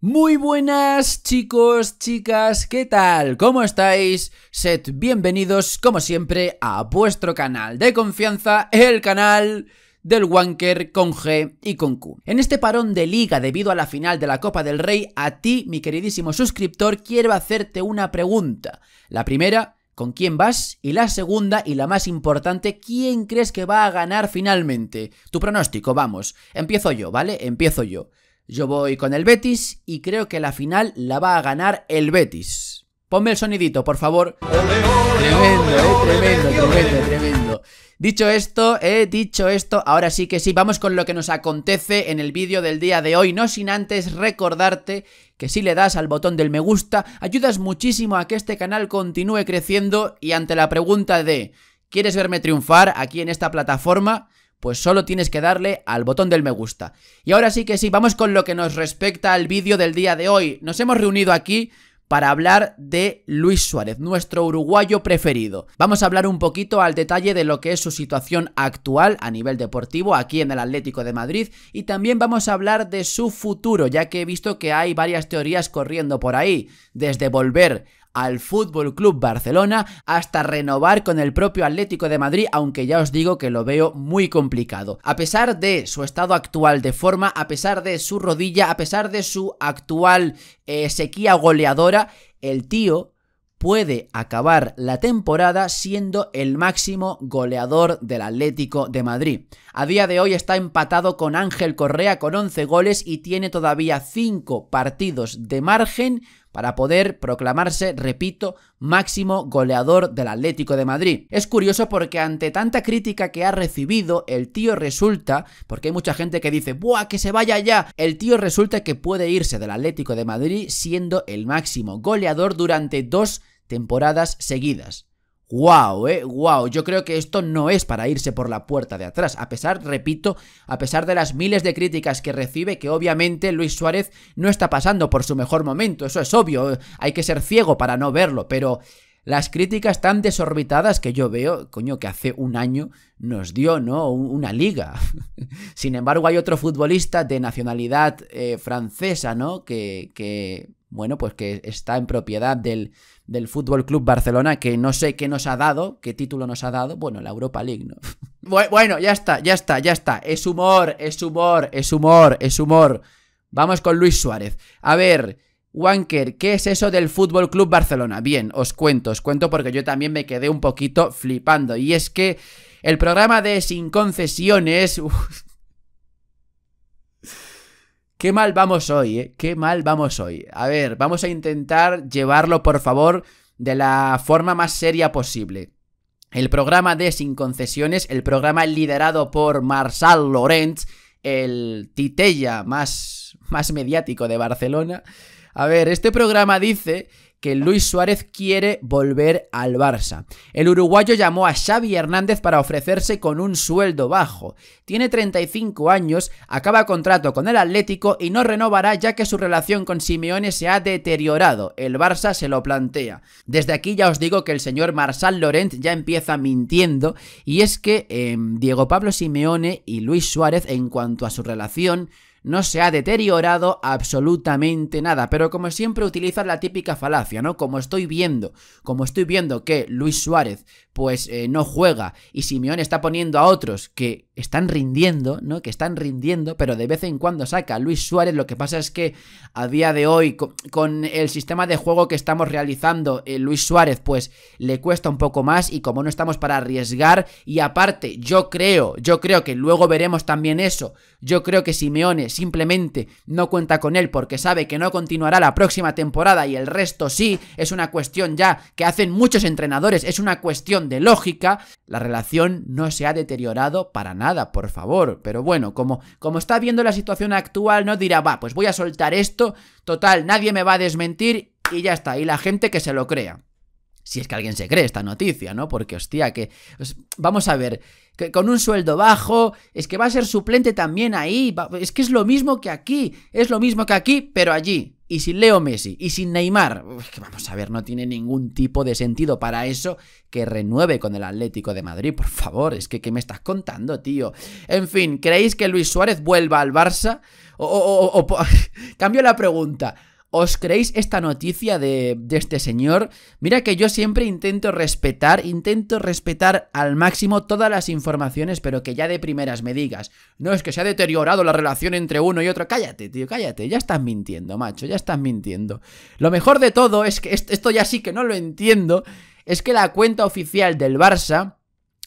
Muy buenas chicos, chicas, ¿qué tal? ¿Cómo estáis? Sed bienvenidos como siempre a vuestro canal de confianza, el canal del Wanker con G y con Q. En este parón de liga debido a la final de la Copa del Rey, a ti, mi queridísimo suscriptor, quiero hacerte una pregunta. La primera con quién vas y la segunda y la más importante, quién crees que va a ganar finalmente. Tu pronóstico, vamos. Empiezo yo, ¿vale? Empiezo yo. Yo voy con el Betis y creo que la final la va a ganar el Betis. Ponme el sonidito, por favor. tremendo, eh, tremendo, tremendo, tremendo. Dicho esto, he eh, dicho esto, ahora sí que sí, vamos con lo que nos acontece en el vídeo del día de hoy, no sin antes recordarte que si le das al botón del me gusta, ayudas muchísimo a que este canal continúe creciendo y ante la pregunta de ¿quieres verme triunfar aquí en esta plataforma? pues solo tienes que darle al botón del me gusta. Y ahora sí que sí, vamos con lo que nos respecta al vídeo del día de hoy. Nos hemos reunido aquí para hablar de Luis Suárez, nuestro uruguayo preferido. Vamos a hablar un poquito al detalle de lo que es su situación actual a nivel deportivo aquí en el Atlético de Madrid y también vamos a hablar de su futuro, ya que he visto que hay varias teorías corriendo por ahí, desde volver al Fútbol Club Barcelona hasta renovar con el propio Atlético de Madrid, aunque ya os digo que lo veo muy complicado. A pesar de su estado actual de forma, a pesar de su rodilla, a pesar de su actual eh, sequía goleadora, el tío puede acabar la temporada siendo el máximo goleador del Atlético de Madrid. A día de hoy está empatado con Ángel Correa con 11 goles y tiene todavía 5 partidos de margen para poder proclamarse, repito, máximo goleador del Atlético de Madrid. Es curioso porque ante tanta crítica que ha recibido, el tío resulta, porque hay mucha gente que dice, ¡buah, que se vaya ya! El tío resulta que puede irse del Atlético de Madrid siendo el máximo goleador durante dos temporadas seguidas. Wow, eh, wow. Yo creo que esto no es para irse por la puerta de atrás. A pesar, repito, a pesar de las miles de críticas que recibe, que obviamente Luis Suárez no está pasando por su mejor momento. Eso es obvio. Hay que ser ciego para no verlo, pero las críticas tan desorbitadas que yo veo, coño, que hace un año nos dio, ¿no? Una liga. Sin embargo, hay otro futbolista de nacionalidad eh, francesa, ¿no? Que, que bueno, pues que está en propiedad del, del Fútbol Club Barcelona, que no sé qué nos ha dado, qué título nos ha dado, bueno, la Europa League, ¿no? bueno, ya está, ya está, ya está. Es humor, es humor, es humor, es humor. Vamos con Luis Suárez. A ver, Wanker, ¿qué es eso del Fútbol Club Barcelona? Bien, os cuento, os cuento porque yo también me quedé un poquito flipando. Y es que el programa de Sin Concesiones. Qué mal vamos hoy, ¿eh? Qué mal vamos hoy. A ver, vamos a intentar llevarlo, por favor, de la forma más seria posible. El programa de Sin Concesiones, el programa liderado por Marsal Lorenz, el titella más, más mediático de Barcelona. A ver, este programa dice que Luis Suárez quiere volver al Barça. El uruguayo llamó a Xavi Hernández para ofrecerse con un sueldo bajo. Tiene 35 años, acaba contrato con el Atlético y no renovará ya que su relación con Simeone se ha deteriorado. El Barça se lo plantea. Desde aquí ya os digo que el señor Marsal Lorenz ya empieza mintiendo y es que em, Diego Pablo Simeone y Luis Suárez en cuanto a su relación no se ha deteriorado absolutamente nada. Pero como siempre utilizan la típica falacia, ¿no? Como estoy viendo, como estoy viendo que Luis Suárez pues eh, no juega y Simeone está poniendo a otros que están rindiendo, ¿no? Que están rindiendo, pero de vez en cuando saca a Luis Suárez. Lo que pasa es que a día de hoy, con, el sistema de juego que estamos realizando, eh, Luis Suárez, pues le cuesta un poco más y como no estamos para arriesgar y aparte, yo creo, yo creo que luego veremos también eso. Yo creo que Simeone simplemente no cuenta con él porque sabe que no continuará la próxima temporada y el resto sí. Es una cuestión ya que hacen muchos entrenadores, es una cuestión de lógica, la relación no se ha deteriorado para nada, por favor. Pero bueno, como, como está viendo la situación actual, no dirá, va, pues voy a soltar esto, total, nadie me va a desmentir y ya está, y la gente que se lo crea si es que alguien se cree esta noticia, ¿no? Porque, hostia, que. vamos a ver, que con un sueldo bajo, es que va a ser suplente también ahí. es que es lo mismo que aquí, es lo mismo que aquí, pero allí y sin Leo Messi y sin Neymar, vamos a ver, no tiene ningún tipo de sentido para eso que renueve con el Atlético de Madrid, por favor, es que ¿qué me estás contando, tío? En fin, ¿creéis que Luis Suárez vuelva al Barça? o... cambio la pregunta. ¿Os creéis esta noticia de, este señor? Mira que yo siempre intento respetar, intento respetar al máximo todas las informaciones, pero que ya de primeras me digas, no es que se ha deteriorado la relación entre uno y otro. Cállate, tío, cállate, ya estás mintiendo, macho, ya estás mintiendo. Lo mejor de todo es que esto ya sí que no lo entiendo, es que la cuenta oficial del Barça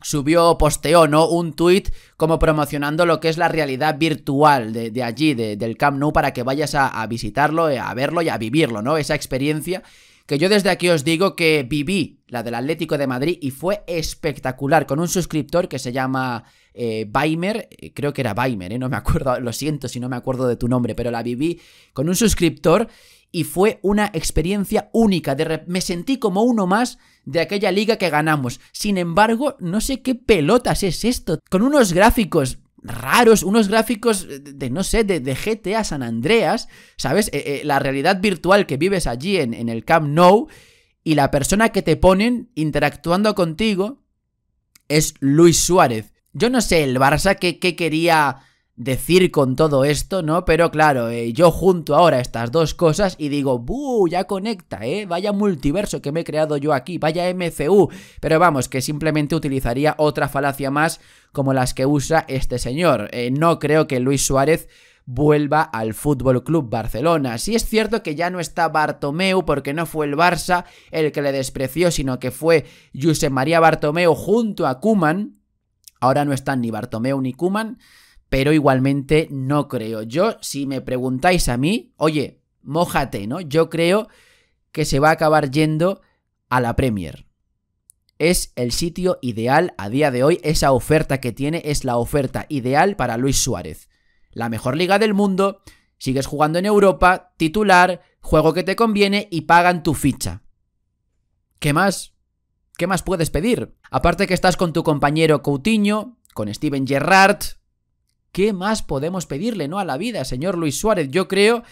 subió, posteó, ¿no? Un tuit como promocionando lo que es la realidad virtual de, allí, del Camp Nou, para que vayas a, visitarlo, eh, a verlo y a vivirlo, ¿no? Esa experiencia que yo desde aquí os digo que viví la del Atlético de Madrid y fue espectacular con un suscriptor que se llama eh, eh creo que era Baimer, eh, no me acuerdo, lo siento si no me acuerdo de tu nombre, pero la viví con un suscriptor y fue una experiencia única. me sentí como uno más de aquella liga que ganamos. Sin embargo, no sé qué pelotas es esto. Con unos gráficos raros, unos gráficos de, no sé, de, GTA San Andreas, ¿sabes? Eh, eh, la realidad virtual que vives allí en, en el Camp Nou y la persona que te ponen interactuando contigo es Luis Suárez. Yo no sé, el Barça ¿qué que quería decir con todo esto, ¿no? Pero claro, eh, yo junto ahora estas dos cosas y digo, ¡buh! Ya conecta, ¿eh? Vaya multiverso que me he creado yo aquí, vaya MCU. Pero vamos, que simplemente utilizaría otra falacia más como las que usa este señor. Eh, no creo que Luis Suárez vuelva al Fútbol Club Barcelona. Si es cierto que ya no está Bartomeu porque no fue el Barça el que le despreció, sino que fue Josep María Bartomeu junto a Kuman. Ahora no están ni Bartomeu ni Kuman pero igualmente no creo. Yo, si me preguntáis a mí, oye, mojate, ¿no? Yo creo que se va a acabar yendo a la Premier. Es el sitio ideal a día de hoy, esa oferta que tiene es la oferta ideal para Luis Suárez. La mejor liga del mundo, sigues jugando en Europa, titular, juego que te conviene y pagan tu ficha. ¿Qué más? ¿Qué más puedes pedir? Aparte que estás con tu compañero Coutinho, con Steven Gerrard, ¿Qué más podemos pedirle, no a la vida, señor Luis Suárez? Yo creo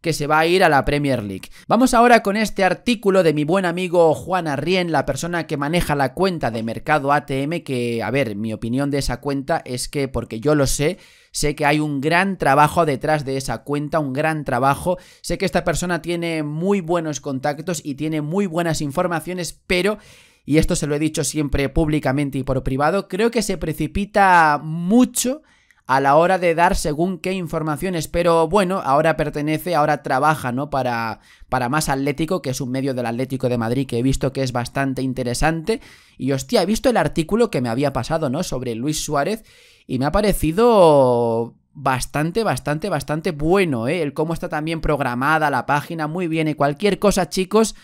que se va a ir a la Premier League. Vamos ahora con este artículo de mi buen amigo Juan Arrién, la persona que maneja la cuenta de mercado ATM, que, a ver, mi opinión de esa cuenta es que, porque yo lo sé, sé que hay un gran trabajo detrás de esa cuenta, un gran trabajo, sé que esta persona tiene muy buenos contactos y tiene muy buenas informaciones, pero y esto se lo he dicho siempre públicamente y por privado, creo que se precipita mucho a la hora de dar según qué informaciones, pero bueno, ahora pertenece, ahora trabaja, ¿no? Para, para Más Atlético, que es un medio del Atlético de Madrid que he visto que es bastante interesante. Y hostia, he visto el artículo que me había pasado, ¿no? Sobre Luis Suárez y me ha parecido bastante, bastante, bastante bueno, ¿eh? El cómo está también programada la página, muy bien. Y cualquier cosa, chicos,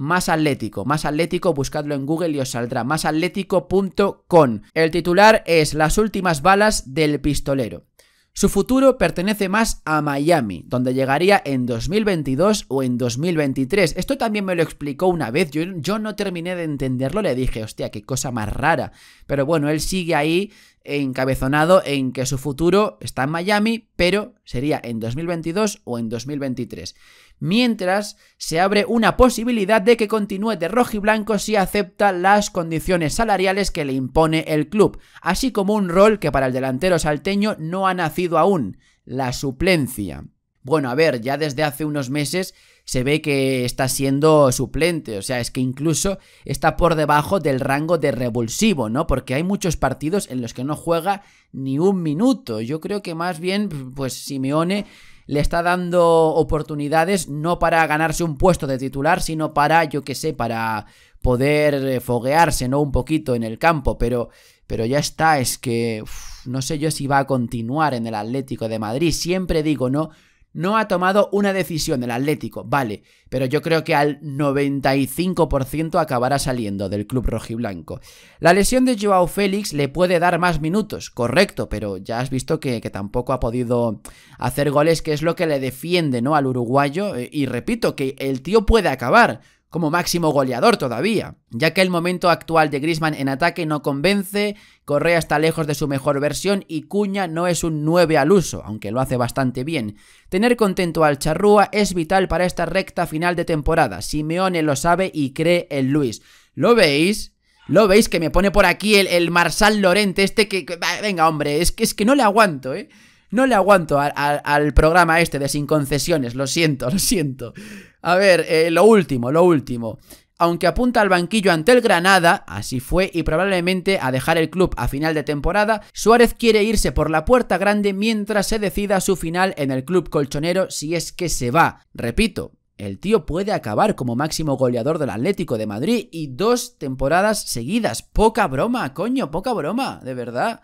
más Atlético. Más Atlético, buscadlo en Google y os saldrá. más atlético.com. El titular es Las últimas balas del pistolero. Su futuro pertenece más a Miami, donde llegaría en 2022 o en 2023. Esto también me lo explicó una vez, yo, yo, no terminé de entenderlo, le dije, hostia, qué cosa más rara. Pero bueno, él sigue ahí encabezonado en que su futuro está en Miami, pero sería en 2022 o en 2023. Mientras se abre una posibilidad de que continúe de rojo y blanco si acepta las condiciones salariales que le impone el club, así como un rol que para el delantero salteño no ha nacido aún, la suplencia. Bueno, a ver, ya desde hace unos meses se ve que está siendo suplente, o sea, es que incluso está por debajo del rango de revulsivo, ¿no? Porque hay muchos partidos en los que no juega ni un minuto. Yo creo que más bien, pues Simeone le está dando oportunidades no para ganarse un puesto de titular, sino para, yo qué sé, para poder eh, foguearse, ¿no? Un poquito en el campo, pero, pero ya está, es que no sé yo si va a continuar en el Atlético de Madrid, siempre digo, ¿no? No ha tomado una decisión el Atlético, vale, pero yo creo que al 95% acabará saliendo del club rojiblanco. La lesión de Joao Félix le puede dar más minutos, correcto, pero ya has visto que, que tampoco ha podido hacer goles, que es lo que le defiende ¿no? al uruguayo. Eh, y repito, que el tío puede acabar como máximo goleador todavía, ya que el momento actual de Grisman en ataque no convence, Correa está lejos de su mejor versión y Cuña no es un 9 al uso, aunque lo hace bastante bien. Tener contento al Charrúa es vital para esta recta final de temporada, Simeone lo sabe y cree en Luis. ¿Lo veis? ¿Lo veis? Que me pone por aquí el, el Marsal Lorente este que... venga, hombre, es que, es que no le aguanto, ¿eh? No le aguanto al programa este de Sin Concesiones, lo siento, lo siento. A ver, eh, lo último, lo último. Aunque apunta al banquillo ante el Granada, así fue, y probablemente a dejar el club a final de temporada, Suárez quiere irse por la puerta grande mientras se decida su final en el club colchonero si es que se va. Repito, el tío puede acabar como máximo goleador del Atlético de Madrid y dos temporadas seguidas. Poca broma, coño, poca broma, de verdad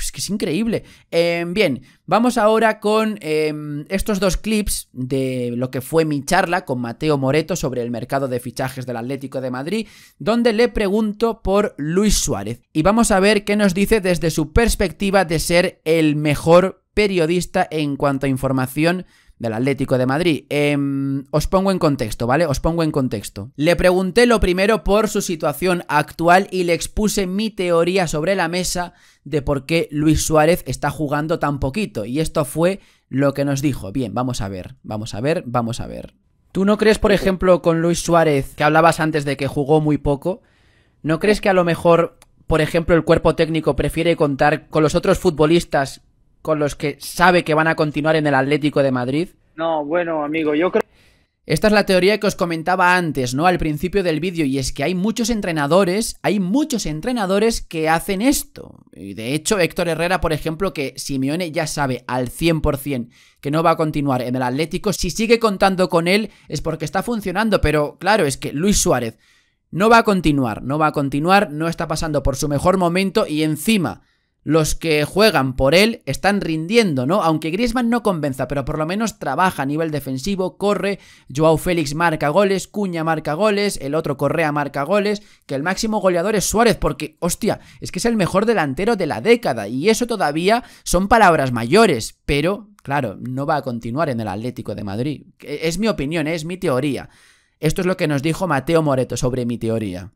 es que es increíble. Em, bien, vamos ahora con em, estos dos clips de lo que fue mi charla con Mateo Moreto sobre el mercado de fichajes del Atlético de Madrid, donde le pregunto por Luis Suárez. Y vamos a ver qué nos dice desde su perspectiva de ser el mejor periodista en cuanto a información del Atlético de Madrid. Em, os pongo en contexto, ¿vale? Os pongo en contexto. Le pregunté lo primero por su situación actual y le expuse mi teoría sobre la mesa de por qué Luis Suárez está jugando tan poquito. Y esto fue lo que nos dijo. Bien, vamos a ver, vamos a ver, vamos a ver. ¿Tú no crees, por ejemplo, con Luis Suárez, que hablabas antes de que jugó muy poco? ¿No crees que a lo mejor, por ejemplo, el cuerpo técnico prefiere contar con los otros futbolistas con los que sabe que van a continuar en el Atlético de Madrid? No, bueno, amigo, yo creo... Esta es la teoría que os comentaba antes, ¿no? Al principio del vídeo, y es que hay muchos entrenadores, hay muchos entrenadores que hacen esto. Y de hecho, Héctor Herrera, por ejemplo, que Simeone ya sabe al 100% que no va a continuar en el Atlético, si sigue contando con él es porque está funcionando, pero claro, es que Luis Suárez no va a continuar, no va a continuar, no está pasando por su mejor momento y encima los que juegan por él están rindiendo, ¿no? Aunque Griezmann no convenza, pero por lo menos trabaja a nivel defensivo, corre, Joao Félix marca goles, Cuña marca goles, el otro Correa marca goles, que el máximo goleador es Suárez, porque, hostia, es que es el mejor delantero de la década, y eso todavía son palabras mayores, pero, claro, no va a continuar en el Atlético de Madrid. E, es mi opinión, ¿eh? es mi teoría. Esto es lo que nos dijo Mateo Moreto sobre mi teoría.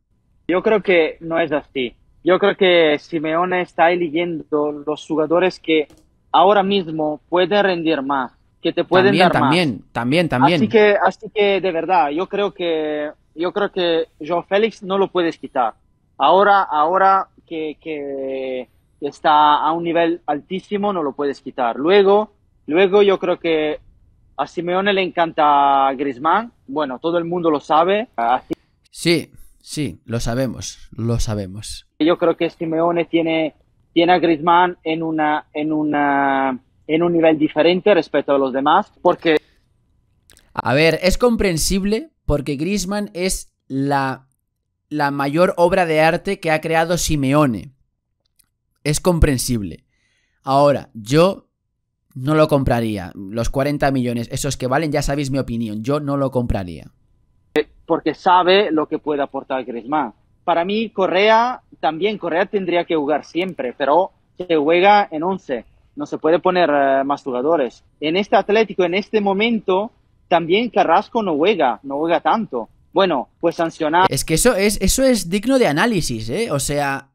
Yo creo que no es así yo creo que Simeone está eligiendo los jugadores que ahora mismo pueden rendir más, que te pueden también, dar también, más. También, también, Así que, así que de verdad, yo creo que, yo creo que Joe Félix no lo puedes quitar. Ahora, ahora que, que está a un nivel altísimo, no lo puedes quitar. Luego, luego yo creo que a Simeone le encanta Griezmann. Bueno, todo el mundo lo sabe. Sí, sí, lo sabemos, lo sabemos yo creo que Simeone tiene, tiene a Griezmann en, una, en, una, en un nivel diferente respecto a los demás, porque... A ver, es comprensible porque Griezmann es la, la mayor obra de arte que ha creado Simeone. Es comprensible. Ahora, yo no lo compraría. Los 40 millones, esos que valen, ya sabéis mi opinión. Yo no lo compraría. Porque sabe lo que puede aportar Griezmann. Para mí, Correa también Correa tendría que jugar siempre, pero se juega en 11, no se puede poner eh, más jugadores. En este Atlético, en este momento, también Carrasco no juega, no juega tanto. Bueno, pues sancionar. Es que eso es, eso es digno de análisis, ¿eh? O sea,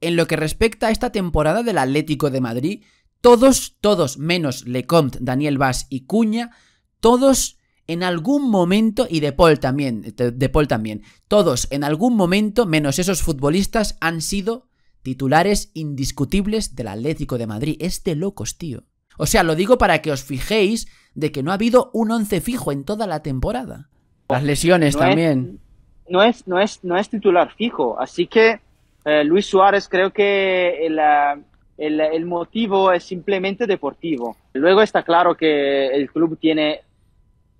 en lo que respecta a esta temporada del Atlético de Madrid, todos, todos, menos Lecomte, Daniel Vaz y Cuña, todos en algún momento, y De Paul también, De Paul también, todos en algún momento, menos esos futbolistas, han sido titulares indiscutibles del Atlético de Madrid. Es de locos, tío. O sea, lo digo para que os fijéis de que no ha habido un once fijo en toda la temporada. Las lesiones también. no, es, no, es, no es titular fijo, así que eh, Luis Suárez creo que el motivo es simplemente deportivo. Luego está claro que el club tiene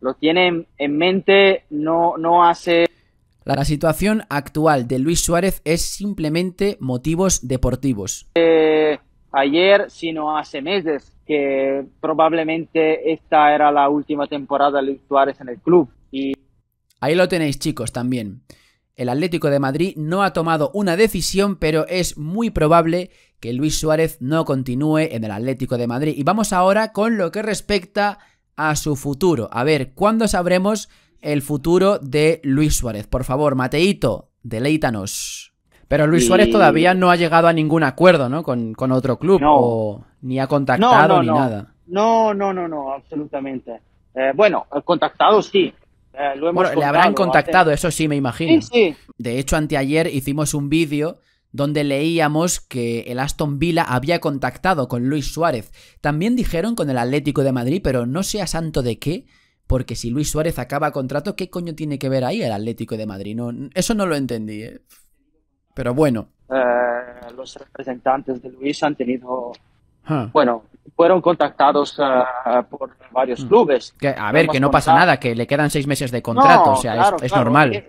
lo tiene en mente, no, no hace... La situación actual de Luis Suárez es simplemente motivos deportivos. Eh, ayer, sino hace meses, que probablemente esta era la última temporada de Luis Suárez en el club. Y... Ahí lo tenéis chicos también. El Atlético de Madrid no ha tomado una decisión, pero es muy probable que Luis Suárez no continúe en el Atlético de Madrid. Y vamos ahora con lo que respecta a su futuro. A ver, ¿cuándo sabremos el futuro de Luis Suárez? Por favor, Mateito, deleítanos. Pero Luis Suárez todavía no ha llegado a ningún acuerdo, ¿no? Con, con otro club, ni ha contactado ni nada. No, no, no, no, absolutamente. Eh, bueno, eh, contactado sí. Eh, bueno, le habrán contactado, eso sí, me imagino. Sí, sí. De hecho, anteayer hicimos un vídeo donde leíamos que el Aston Villa había contactado con Luis Suárez. También dijeron con el Atlético de Madrid, pero no sea santo de qué, porque si Luis Suárez acaba contrato, ¿qué coño tiene que ver ahí el Atlético de Madrid? No, eso no lo entendí, ¿eh? pero bueno. Eh, los representantes de Luis han tenido... Ah. Bueno, fueron contactados eh, por varios mm. clubes. a ver, que no pasa nada, que le quedan seis meses de contrato, o sea, es, normal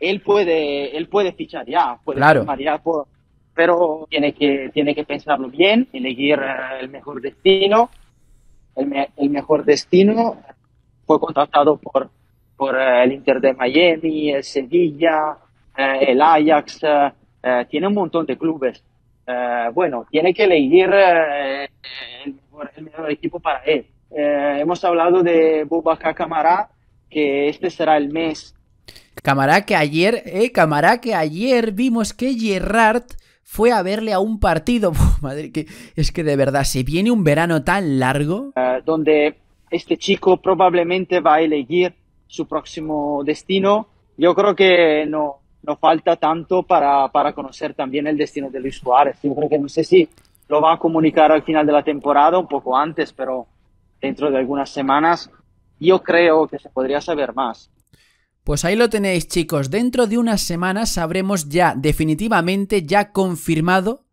él puede, él puede fichar ya, puede claro. por, pero tiene que, tiene que pensarlo bien, elegir el mejor destino. El, mejor destino fue contratado por, por eh, el Inter de Miami, el Sevilla, eh, el Ajax, eh, tiene un montón de clubes. bueno, tiene que elegir el mejor, equipo para él. hemos hablado de Boba Camará, que este será el mes Camará que ayer, eh, camará que ayer vimos que Gerrard fue a verle a un partido. madre, que es que de verdad, se viene un verano tan largo. Ah, donde este chico probablemente va a elegir su próximo destino. Yo creo que no, no falta tanto para, para conocer también el destino de Luis Suárez. Yo creo que no sé si lo va a comunicar al final de la temporada, un poco antes, pero dentro de algunas semanas, yo creo que se podría saber más. Pues ahí lo tenéis chicos, dentro de unas semanas sabremos ya definitivamente, ya confirmado,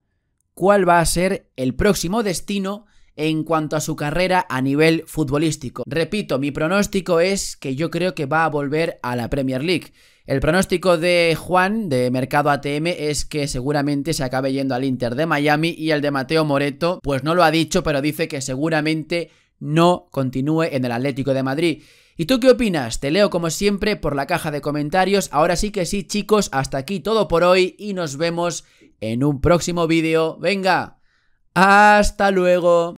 cuál va a ser el próximo destino en cuanto a su carrera a nivel futbolístico. Repito, mi pronóstico es que yo creo que va a volver a la Premier League. El pronóstico de Juan de Mercado ATM es que seguramente se acabe yendo al Inter de Miami y el de Mateo Moreto, pues no lo ha dicho, pero dice que seguramente no continúe en el Atlético de Madrid. ¿Y tú qué opinas? Te leo como siempre por la caja de comentarios. Ahora sí que sí, chicos, hasta aquí todo por hoy y nos vemos en un próximo vídeo. Venga, hasta luego.